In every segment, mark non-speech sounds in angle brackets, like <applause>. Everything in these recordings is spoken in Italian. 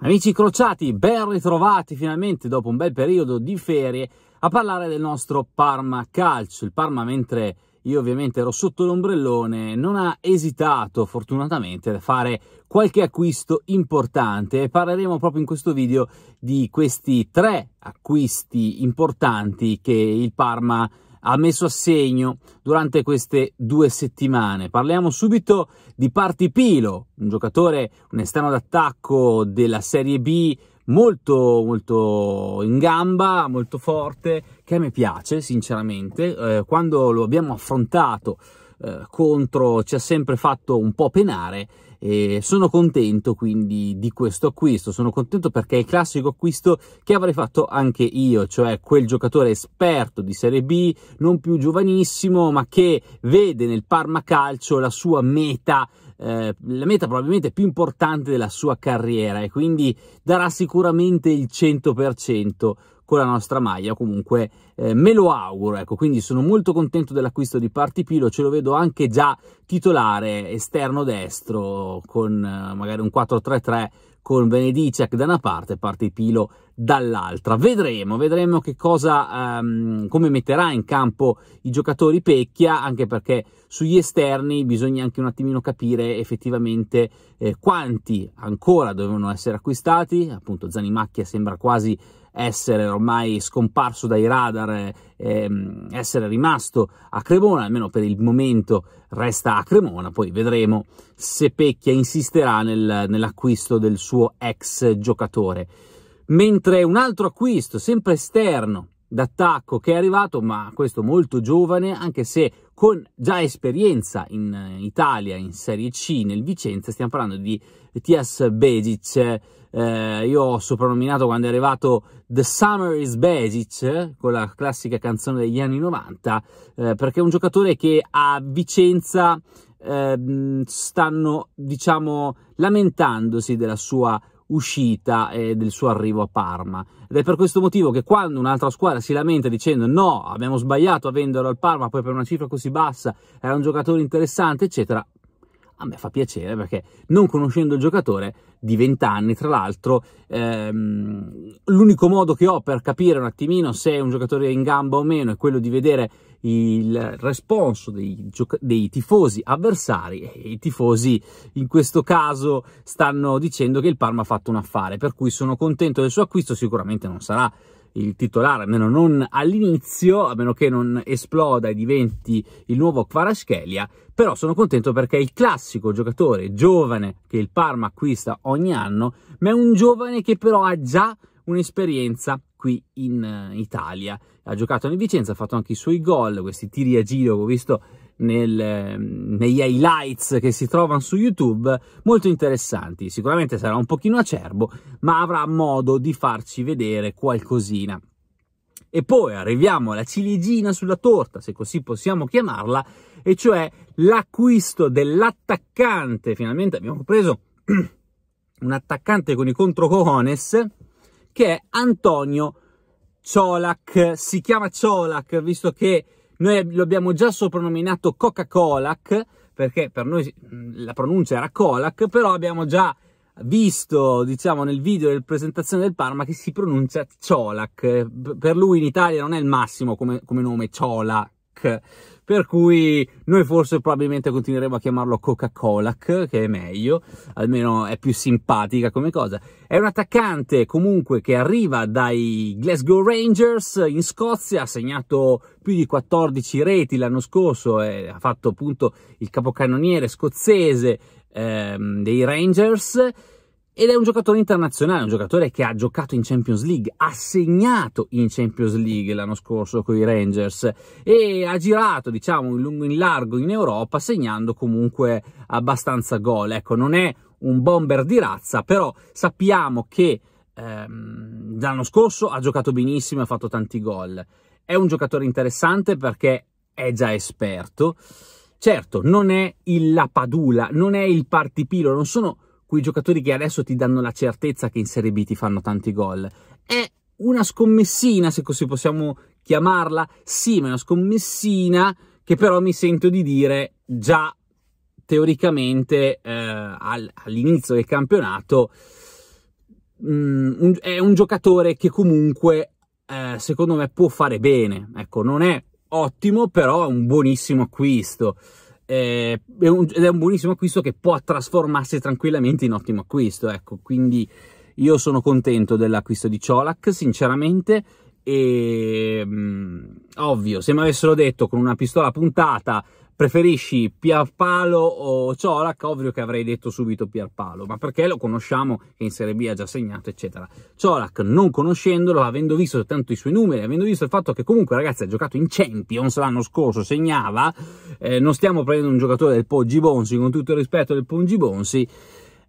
Amici crociati, ben ritrovati finalmente dopo un bel periodo di ferie a parlare del nostro Parma Calcio. Il Parma, mentre io ovviamente ero sotto l'ombrellone, non ha esitato fortunatamente a fare qualche acquisto importante e parleremo proprio in questo video di questi tre acquisti importanti che il Parma ha ha messo a segno durante queste due settimane. Parliamo subito di Parti Pilo, un giocatore, un esterno d'attacco della Serie B molto molto in gamba, molto forte, che a me piace sinceramente. Eh, quando lo abbiamo affrontato eh, contro ci ha sempre fatto un po' penare e sono contento quindi di questo acquisto, sono contento perché è il classico acquisto che avrei fatto anche io, cioè quel giocatore esperto di Serie B, non più giovanissimo, ma che vede nel Parma Calcio la sua meta eh, la meta probabilmente più importante della sua carriera e quindi darà sicuramente il 100% con la nostra maglia, comunque eh, me lo auguro, ecco, quindi sono molto contento dell'acquisto di Pilo ce lo vedo anche già titolare esterno destro con eh, magari un 4-3-3 con Benedicek da una parte e Pilo dall'altra. Vedremo, vedremo che cosa, um, come metterà in campo i giocatori Pecchia, anche perché sugli esterni bisogna anche un attimino capire effettivamente eh, quanti ancora dovevano essere acquistati, appunto Zanimacchia sembra quasi essere ormai scomparso dai radar, ehm, essere rimasto a Cremona, almeno per il momento resta a Cremona, poi vedremo se Pecchia insisterà nel, nell'acquisto del suo ex giocatore. Mentre un altro acquisto, sempre esterno, d'attacco che è arrivato, ma questo molto giovane, anche se con già esperienza in Italia, in Serie C, nel Vicenza, stiamo parlando di Tias Begic, eh, io ho soprannominato quando è arrivato The Summer is Basic, con la classica canzone degli anni 90, eh, perché è un giocatore che a Vicenza eh, stanno, diciamo, lamentandosi della sua uscita e del suo arrivo a Parma. Ed è per questo motivo che quando un'altra squadra si lamenta dicendo no, abbiamo sbagliato a venderlo al Parma, poi per una cifra così bassa era un giocatore interessante, eccetera, a me fa piacere perché non conoscendo il giocatore di 20 anni, tra l'altro, ehm, l'unico modo che ho per capire un attimino se è un giocatore in gamba o meno è quello di vedere il responso dei, dei, tifosi avversari e i tifosi in questo caso stanno dicendo che il Parma ha fatto un affare, per cui sono contento del suo acquisto, sicuramente non sarà il titolare, almeno non all'inizio, a meno che non esploda e diventi il nuovo Kvaratskhelia, però sono contento perché è il classico giocatore giovane che il Parma acquista ogni anno, ma è un giovane che però ha già un'esperienza qui in eh, Italia. Ha giocato nel Vicenza, ha fatto anche i suoi gol, questi tiri a giro ho visto nel, ehm, negli highlights che si trovano su YouTube molto interessanti. Sicuramente sarà un pochino acerbo, ma avrà modo di farci vedere qualcosina. E poi arriviamo alla ciliegina sulla torta, se così possiamo chiamarla, e cioè l'acquisto dell'attaccante. Finalmente abbiamo preso <clears throat> un attaccante con i controcojones, che è Antonio Ciolac. Si chiama Ciolac, visto che noi lo abbiamo già soprannominato Coca-Cola, perché per noi la pronuncia era Colac, però abbiamo già visto, diciamo, nel video della presentazione del Parma che si pronuncia Ciolac. Per lui in Italia non è il massimo come, come nome Ciola, Colac. Per cui noi forse probabilmente continueremo a chiamarlo Coca-Cola, che è meglio, almeno è più simpatica come cosa. È un attaccante comunque che arriva dai Glasgow Rangers in Scozia, ha segnato più di 14 reti l'anno scorso, e ha fatto appunto il capocannoniere scozzese ehm, dei Rangers ed è un giocatore internazionale, un giocatore che ha giocato in Champions League, ha segnato in Champions League l'anno scorso con i Rangers e ha girato, diciamo, in lungo e in largo in Europa segnando comunque abbastanza gol. Ecco, non è un bomber di razza, però sappiamo che ehm, l'anno scorso ha giocato benissimo, e ha fatto tanti gol. È un giocatore interessante perché è già esperto. Certo, non è il Lapadula, non è il Partipilo, non sono quei giocatori che adesso ti danno la certezza che in Serie B ti fanno tanti gol. È una scommessina, se così possiamo chiamarla, sì, ma è una scommessina che però mi sento di dire già teoricamente eh, all'inizio del campionato mh, mm, è un giocatore che comunque eh, secondo me può fare bene. Ecco, non è ottimo, però è un buonissimo acquisto eh, è un, ed è un buonissimo acquisto che può trasformarsi tranquillamente in ottimo acquisto, ecco, quindi io sono contento dell'acquisto di Cholak, sinceramente, e mh, mm, ovvio, se mi avessero detto con una pistola puntata preferisci Pierpalo o Ciolac, ovvio che avrei detto subito Pierpalo, ma perché lo conosciamo che in Serie B ha già segnato, eccetera. Ciolac, non conoscendolo, avendo visto tanto i suoi numeri, avendo visto il fatto che comunque ragazzi ha giocato in Champions l'anno scorso, segnava, eh, non stiamo prendendo un giocatore del Poggi Bonsi, con tutto il rispetto del Poggi Bonsi,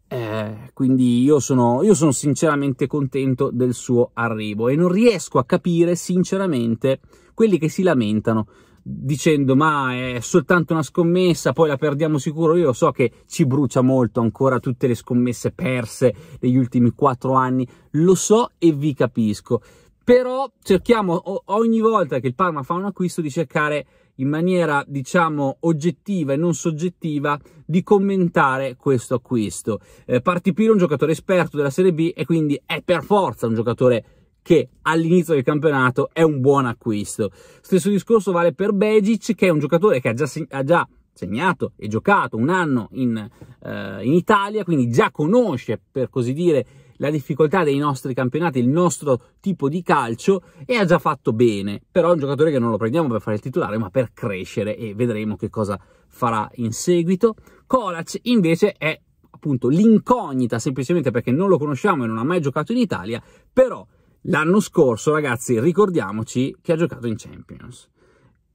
eh, quindi io sono, io sono sinceramente contento del suo arrivo e non riesco a capire sinceramente quelli che si lamentano dicendo ma è soltanto una scommessa, poi la perdiamo sicuro. Io lo so che ci brucia molto ancora tutte le scommesse perse degli ultimi quattro anni, lo so e vi capisco. Però cerchiamo ogni volta che il Parma fa un acquisto di cercare in maniera diciamo oggettiva e non soggettiva di commentare questo acquisto. Eh, Partipiro è un giocatore esperto della Serie B e quindi è per forza un giocatore che all'inizio del campionato è un buon acquisto. Stesso discorso vale per Begic, che è un giocatore che ha già, seg ha già segnato e giocato un anno in, eh, in Italia, quindi già conosce, per così dire, la difficoltà dei nostri campionati, il nostro tipo di calcio e ha già fatto bene, però è un giocatore che non lo prendiamo per fare il titolare ma per crescere e vedremo che cosa farà in seguito. Kolac invece è appunto l'incognita semplicemente perché non lo conosciamo e non ha mai giocato in Italia, però L'anno scorso, ragazzi, ricordiamoci che ha giocato in Champions.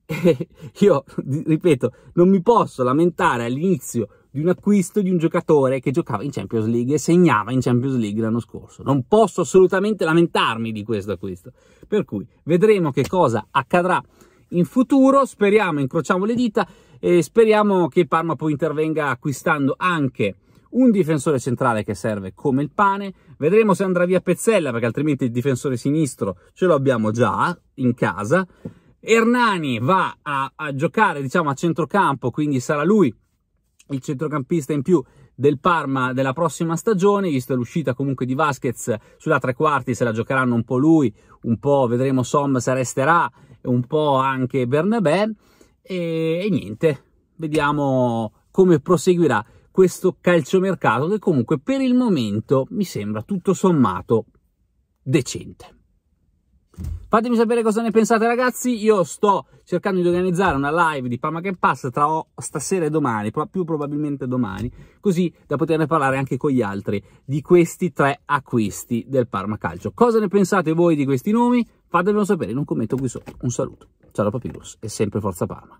E <laughs> io, ripeto, non mi posso lamentare all'inizio di un acquisto di un giocatore che giocava in Champions League e segnava in Champions League l'anno scorso. Non posso assolutamente lamentarmi di questo acquisto. Per cui vedremo che cosa accadrà in futuro, speriamo, incrociamo le dita e speriamo che Parma poi intervenga acquistando anche un difensore centrale che serve come il pane, vedremo se andrà via Pezzella perché altrimenti il difensore sinistro ce l'abbiamo già in casa, Hernani va a, a giocare diciamo a centrocampo, quindi sarà lui il centrocampista in più del Parma della prossima stagione, visto l'uscita comunque di Vasquez sulla tre quarti, se la giocheranno un po' lui, un po' vedremo Som se resterà, un po' anche Bernabé, e, e niente, vediamo come proseguirà questo calciomercato che comunque per il momento mi sembra tutto sommato decente. Fatemi sapere cosa ne pensate ragazzi, io sto cercando di organizzare una live di Parma che passa tra stasera e domani, più probabilmente domani, così da poterne parlare anche con gli altri di questi tre acquisti del Parma Calcio. Cosa ne pensate voi di questi nomi? Fatemelo sapere in un commento qui sotto. Un saluto, ciao da Papyrus e sempre Forza Parma.